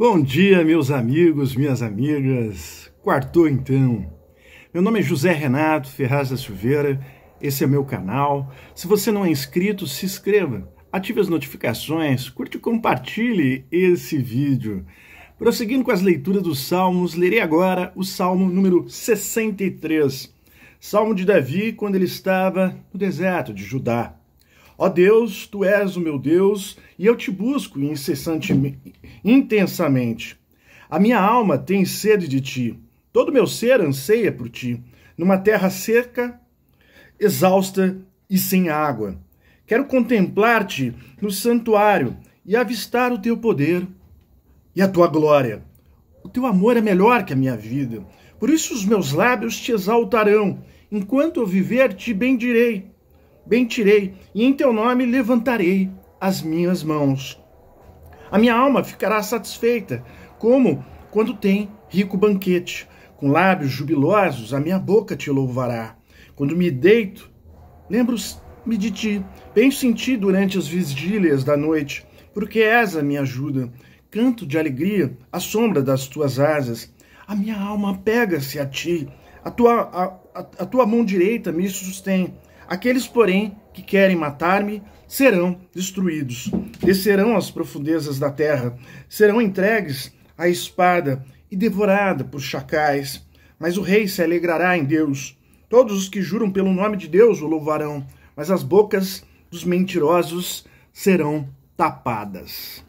Bom dia, meus amigos, minhas amigas. Quartou então. Meu nome é José Renato Ferraz da Silveira. Esse é meu canal. Se você não é inscrito, se inscreva. Ative as notificações, curte e compartilhe esse vídeo. Prosseguindo com as leituras dos Salmos, lerei agora o Salmo número 63. Salmo de Davi quando ele estava no deserto de Judá. Ó Deus, tu és o meu Deus, e eu te busco incessantemente intensamente. A minha alma tem sede de ti, todo meu ser anseia por ti, numa terra seca, exausta e sem água. Quero contemplar-te no santuário e avistar o teu poder e a tua glória. O teu amor é melhor que a minha vida. Por isso os meus lábios te exaltarão. Enquanto eu viver, te bendirei. bendirei e em teu nome levantarei as minhas mãos. A minha alma ficará satisfeita, como quando tem rico banquete. Com lábios jubilosos, a minha boca te louvará. Quando me deito, lembro-me de ti. Penso em ti durante as vigílias da noite, porque és a minha ajuda. Canto de alegria à sombra das tuas asas. A minha alma pega-se a ti. A tua, a, a, a tua mão direita me sustém. Aqueles, porém, que querem matar-me serão destruídos, descerão às profundezas da terra, serão entregues à espada e devorada por chacais. Mas o rei se alegrará em Deus. Todos os que juram pelo nome de Deus o louvarão, mas as bocas dos mentirosos serão tapadas.